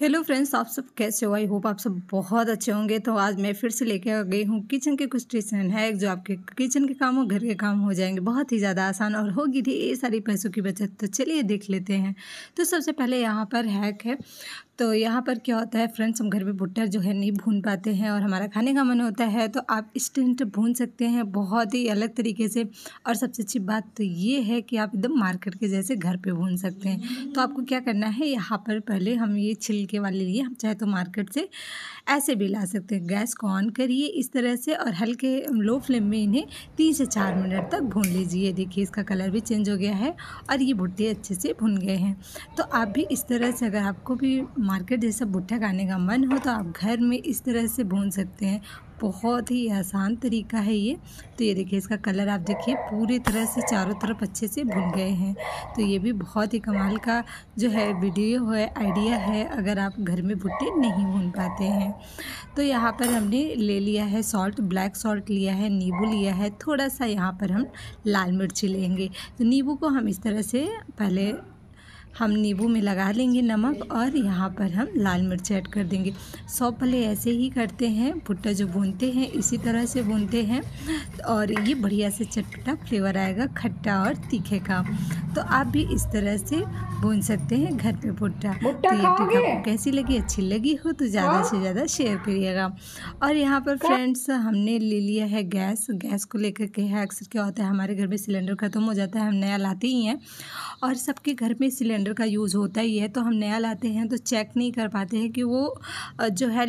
Hello friends आप सब कैसे हो आई होप आप सब बहुत अच्छे होंगे तो आज मैं फिर से लेके आ गई हूँ किचन के कुछ टिप्स एंड हैक जो आपके किचन के काम और घर के काम हो जाएंगे बहुत ही ज़्यादा आसान और होगी थी ये सारी पैसों की बचत तो चलिए देख लेते हैं तो सबसे पहले यहाँ पर हैक है तो यहाँ पर क्या होता है फ्रेंड्स हम घर में भुट्टा जो है नहीं भून पाते हैं और हमारा खाने का मन होता है तो आप इंस्टेंट भून सकते हैं बहुत ही अलग तरीके से और सबसे अच्छी बात तो ये है कि आप एकदम मार्केट के जैसे घर पे भून सकते हैं तो आपको क्या करना है यहाँ पर पहले हम ये छिलके वाले लिए हम चाहे तो मार्केट से ऐसे भी ला सकते हैं गैस को ऑन करिए इस तरह से और हल्के लो फ्लेम में इन्हें तीन से चार मिनट तक भून लीजिए देखिए इसका कलर भी चेंज हो गया है और ये भुट्टे अच्छे से भुन गए हैं तो आप भी इस तरह से अगर आपको भी मार्केट जैसा भुट्टा खाने का मन हो तो आप घर में इस तरह से भून सकते हैं बहुत ही आसान तरीका है ये तो ये देखिए इसका कलर आप देखिए पूरी तरह से चारों तरफ अच्छे से भुन गए हैं तो ये भी बहुत ही कमाल का जो है वीडियो है आइडिया है अगर आप घर में भुट्टे नहीं भून पाते हैं तो यहाँ पर हमने ले लिया है सॉल्ट ब्लैक सॉल्ट लिया है नींबू लिया है थोड़ा सा यहाँ पर हम लाल मिर्ची लेंगे तो नींबू को हम इस तरह से पहले हम नींबू में लगा लेंगे नमक और यहाँ पर हम लाल मिर्च ऐड कर देंगे सौ पले ऐसे ही करते हैं भुट्टा जो भूनते हैं इसी तरह से भूनते हैं और ये बढ़िया से चटपटा फ्लेवर आएगा खट्टा और तीखे का तो आप भी इस तरह से भून सकते हैं घर पे भुट्टा तो ये आपको कैसी लगी अच्छी लगी हो तो ज़्यादा हाँ। से ज़्यादा शेयर करिएगा और यहाँ पर हाँ। फ्रेंड्स हमने ले लिया है गैस गैस को लेकर के है अक्सर क्या होता है हमारे घर में सिलेंडर ख़त्म हो जाता है हम नया लाते ही हैं और सबके घर में सिलेंडर ब्लेंडर का यूज़ होता ही है तो हम नया लाते हैं तो चेक नहीं कर पाते हैं कि वो जो है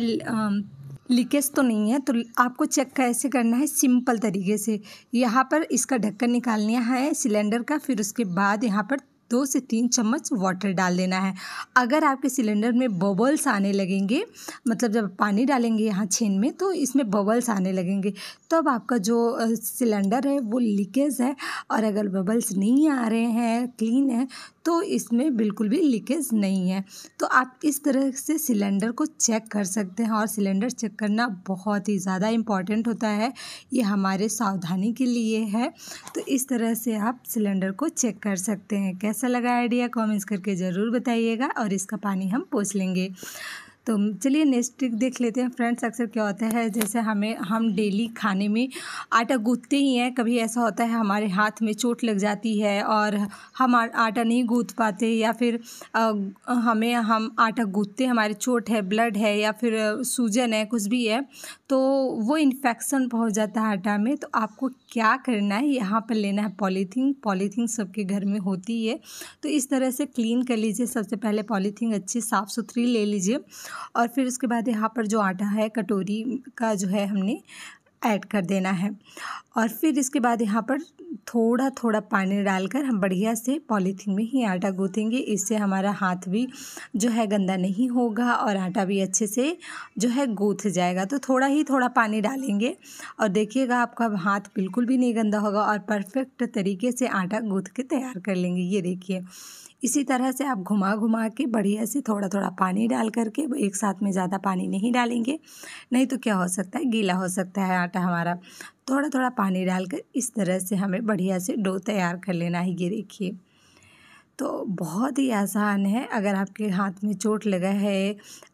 लीकेज तो नहीं है तो आपको चेक कैसे करना है सिंपल तरीके से यहाँ पर इसका ढक्कन निकालना है सिलेंडर का फिर उसके बाद यहाँ पर दो से तीन चम्मच वाटर डाल देना है अगर आपके सिलेंडर में बबल्स आने लगेंगे मतलब जब पानी डालेंगे यहाँ छेन में तो इसमें बबल्स आने लगेंगे तब आपका जो सिलेंडर है वो लीकेज है और अगर बबल्स नहीं आ रहे हैं क्लीन है तो इसमें बिल्कुल भी लीकेज नहीं है तो आप इस तरह से सिलेंडर को चेक कर सकते हैं और सिलेंडर चेक करना बहुत ही ज़्यादा इम्पॉर्टेंट होता है ये हमारे सावधानी के लिए है तो इस तरह से आप सिलेंडर को चेक कर सकते हैं कैसे कैसा लगा आइडिया कमेंट्स करके ज़रूर बताइएगा और इसका पानी हम पोछ लेंगे तो चलिए नेक्स्ट ट्रिक देख लेते हैं फ्रेंड्स अक्सर क्या होता है जैसे हमें हम डेली खाने में आटा गूँथते ही हैं कभी ऐसा होता है हमारे हाथ में चोट लग जाती है और हम आटा नहीं गूँथ पाते या फिर हमें हम आटा गूँथते हमारे चोट है ब्लड है या फिर सूजन है कुछ भी है तो वो इन्फेक्शन पहुँच जाता है आटा में तो आपको क्या करना है यहाँ पर लेना है पॉलीथीन पॉलीथीन सबके घर में होती है तो इस तरह से क्लीन कर लीजिए सबसे पहले पॉलीथीन अच्छी साफ़ सुथरी ले लीजिए और फिर उसके बाद यहाँ पर जो आटा है कटोरी का जो है हमने ऐड कर देना है और फिर इसके बाद यहाँ पर थोड़ा थोड़ा पानी डालकर हम बढ़िया से पॉलीथीन में ही आटा गूँथेंगे इससे हमारा हाथ भी जो है गंदा नहीं होगा और आटा भी अच्छे से जो है गूँथ जाएगा तो थोड़ा ही थोड़ा पानी डालेंगे और देखिएगा आपका हाथ बिल्कुल भी नहीं गंदा होगा और परफेक्ट तरीके से आटा गूँथ के तैयार कर लेंगे ये देखिए इसी तरह से आप घुमा घुमा के बढ़िया से थोड़ा थोड़ा पानी डाल करके एक साथ में ज़्यादा पानी नहीं डालेंगे नहीं तो क्या हो सकता है गीला हो सकता है आटा हमारा थोड़ा थोड़ा पानी डालकर इस तरह से हमें बढ़िया से डो तैयार कर लेना है ये देखिए तो बहुत ही आसान है अगर आपके हाथ में चोट लगा है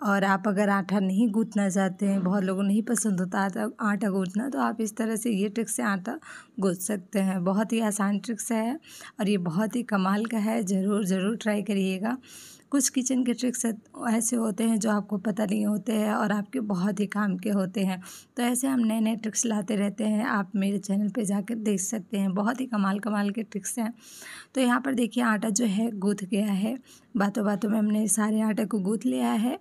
और आप अगर आटा नहीं गूँथना चाहते हैं बहुत लोगों नहीं पसंद होता आटा आटा गूँथना तो आप इस तरह से ये ट्रिक से आटा गूँथ सकते हैं बहुत ही आसान ट्रिक्स है और ये बहुत ही कमाल का है ज़रूर ज़रूर ट्राई करिएगा कुछ किचन के ट्रिक्स ऐसे होते हैं जो आपको पता नहीं होते हैं और आपके बहुत ही काम के होते हैं तो ऐसे हम नए नए ट्रिक्स लाते रहते हैं आप मेरे चैनल पे जाकर देख सकते हैं बहुत ही कमाल कमाल के ट्रिक्स हैं तो यहाँ पर देखिए आटा जो है गूँथ गया है बातों बातों में हमने सारे आटे को गूँथ लिया है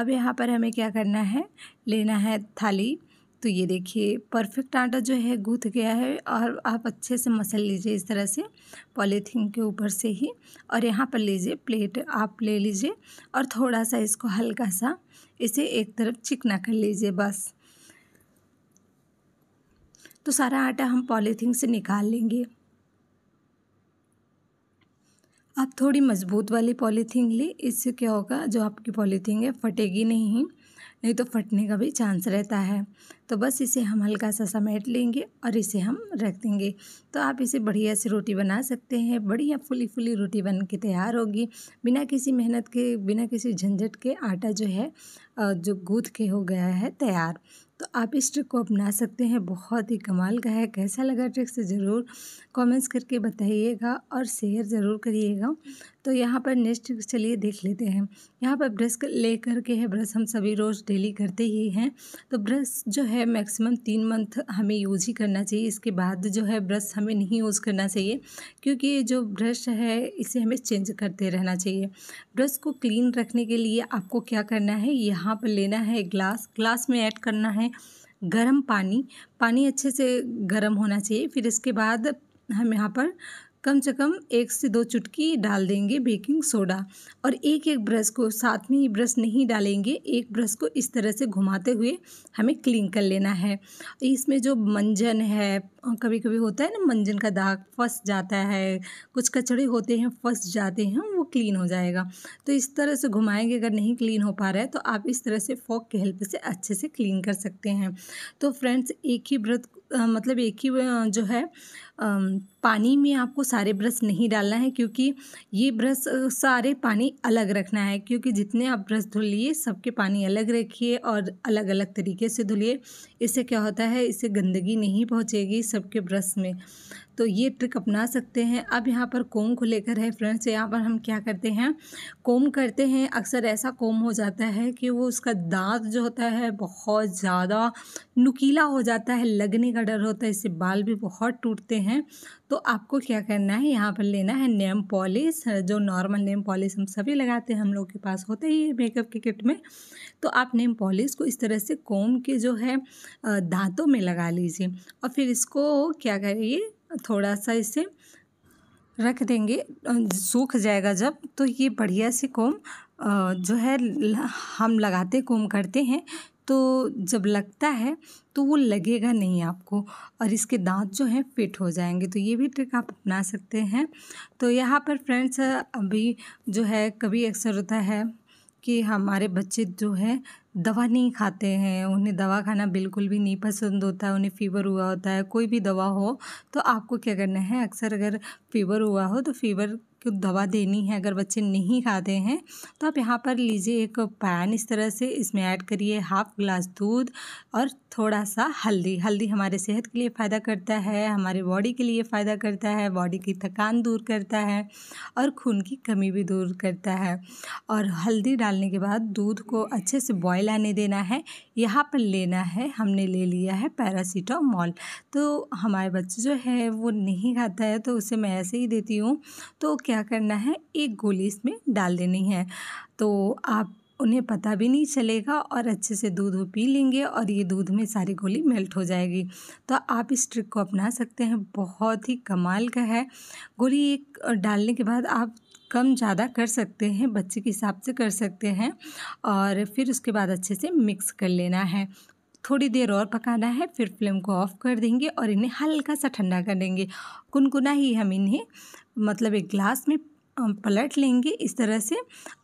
अब यहाँ पर हमें क्या करना है लेना है थाली तो ये देखिए परफेक्ट आटा जो है गूथ गया है और आप अच्छे से मसल लीजिए इस तरह से पॉलीथीन के ऊपर से ही और यहाँ पर लीजिए प्लेट आप ले लीजिए और थोड़ा सा इसको हल्का सा इसे एक तरफ चिकना कर लीजिए बस तो सारा आटा हम पॉलीथीन से निकाल लेंगे आप थोड़ी मज़बूत वाली पॉलीथीन ली इससे क्या होगा जो आपकी पॉलीथीन है फटेगी नहीं नहीं तो फटने का भी चांस रहता है तो बस इसे हम हल्का सा समेट लेंगे और इसे हम रख देंगे तो आप इसे बढ़िया से रोटी बना सकते हैं बढ़िया फुली फुली रोटी बन के तैयार होगी बिना किसी मेहनत के बिना किसी झंझट के आटा जो है जो गूँथ के हो गया है तैयार तो आप इस ट्रिक को अपना सकते हैं बहुत ही कमाल का है कैसा लगा ट्रिक से ज़रूर कमेंट्स करके बताइएगा और शेयर ज़रूर करिएगा तो यहाँ पर नेक्स्ट चलिए देख लेते हैं यहाँ पर ब्रश ले करके है ब्रश हम सभी रोज़ डेली करते ही हैं तो ब्रश जो है मैक्सिमम तीन मंथ हमें यूज ही करना चाहिए इसके बाद जो है ब्रश हमें नहीं यूज़ करना चाहिए क्योंकि ये जो ब्रश है इसे हमें चेंज करते रहना चाहिए ब्रश को क्लीन रखने के लिए आपको क्या करना है यहाँ पर लेना है ग्लास ग्लास में ऐड करना है गर्म पानी पानी अच्छे से गर्म होना चाहिए फिर इसके बाद हम यहाँ पर कम से कम एक से दो चुटकी डाल देंगे बेकिंग सोडा और एक एक ब्रश को साथ में ही ब्रश नहीं डालेंगे एक ब्रश को इस तरह से घुमाते हुए हमें क्लीन कर लेना है इसमें जो मंजन है कभी कभी होता है ना मंजन का दाग फंस जाता है कुछ कचड़े होते हैं फंस जाते हैं वो क्लीन हो जाएगा तो इस तरह से घुमाएंगे अगर नहीं क्लीन हो पा रहा है तो आप इस तरह से फोक के हेल्प से अच्छे से क्लीन कर सकते हैं तो फ्रेंड्स एक ही व्रत मतलब एक ही जो है पानी में आपको सारे ब्रश नहीं डालना है क्योंकि ये ब्रश सारे पानी अलग रखना है क्योंकि जितने आप ब्रश धुल लिए सबके पानी अलग रखिए और अलग अलग तरीके से धुलिए इससे क्या होता है इससे गंदगी नहीं पहुँचेगी सबके ब्रश में तो ये ट्रिक अपना सकते हैं अब यहाँ पर कोम को लेकर है फ्रेंड्स यहाँ पर हम क्या करते हैं कोम करते हैं अक्सर ऐसा कोम हो जाता है कि वो उसका दांत जो होता है बहुत ज़्यादा नुकीला हो जाता है लगने का डर होता है इससे बाल भी बहुत टूटते हैं तो आपको क्या करना है यहाँ पर लेना है नेम पॉलिश जो नॉर्मल नेम पॉलिश हम सभी लगाते हैं हम लोग के पास होते ही मेकअप के किट में तो आप नेम पॉलिश को इस तरह से कोम के जो है दांतों में लगा लीजिए और फिर इसको क्या करिए थोड़ा सा इसे रख देंगे सूख जाएगा जब तो ये बढ़िया से कोम जो है हम लगाते कोम करते हैं तो जब लगता है तो वो लगेगा नहीं आपको और इसके दांत जो हैं फिट हो जाएंगे तो ये भी ट्रिक आप अपना सकते हैं तो यहाँ पर फ्रेंड्स अभी जो है कभी अक्सर होता है कि हमारे बच्चे जो है दवा नहीं खाते हैं उन्हें दवा खाना बिल्कुल भी नहीं पसंद होता है उन्हें फ़ीवर हुआ होता है कोई भी दवा हो तो आपको क्या करना है अक्सर अगर फ़ीवर हुआ हो तो फ़ीवर आपको दवा देनी है अगर बच्चे नहीं खाते हैं तो आप यहाँ पर लीजिए एक पैन इस तरह से इसमें ऐड करिए हाफ ग्लास दूध और थोड़ा सा हल्दी हल्दी हमारे सेहत के लिए फ़ायदा करता है हमारे बॉडी के लिए फ़ायदा करता है बॉडी की थकान दूर करता है और खून की कमी भी दूर करता है और हल्दी डालने के बाद दूध को अच्छे से बॉयल आने देना है यहाँ पर लेना है हमने ले लिया है पैरासीटामॉल तो हमारे बच्चे जो है वो नहीं खाता है तो उसे मैं ऐसे ही देती हूँ तो क्या क्या करना है एक गोली इसमें डाल देनी है तो आप उन्हें पता भी नहीं चलेगा और अच्छे से दूध वो पी लेंगे और ये दूध में सारी गोली मेल्ट हो जाएगी तो आप इस ट्रिक को अपना सकते हैं बहुत ही कमाल का है गोली एक डालने के बाद आप कम ज़्यादा कर सकते हैं बच्चे के हिसाब से कर सकते हैं और फिर उसके बाद अच्छे से मिक्स कर लेना है थोड़ी देर और पकाना है फिर फ्लेम को ऑफ़ कर देंगे और इन्हें हल्का सा ठंडा कर देंगे कुनकुना ही हम इन्हें मतलब एक ग्लास में पलट लेंगे इस तरह से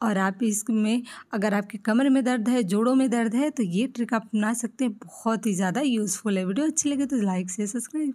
और आप इसमें अगर आपके कमर में दर्द है जोड़ों में दर्द है तो ये ट्रिक आप अपना सकते हैं बहुत ही ज़्यादा यूज़फुल है वीडियो अच्छी लगे तो लाइक से सब्सक्राइब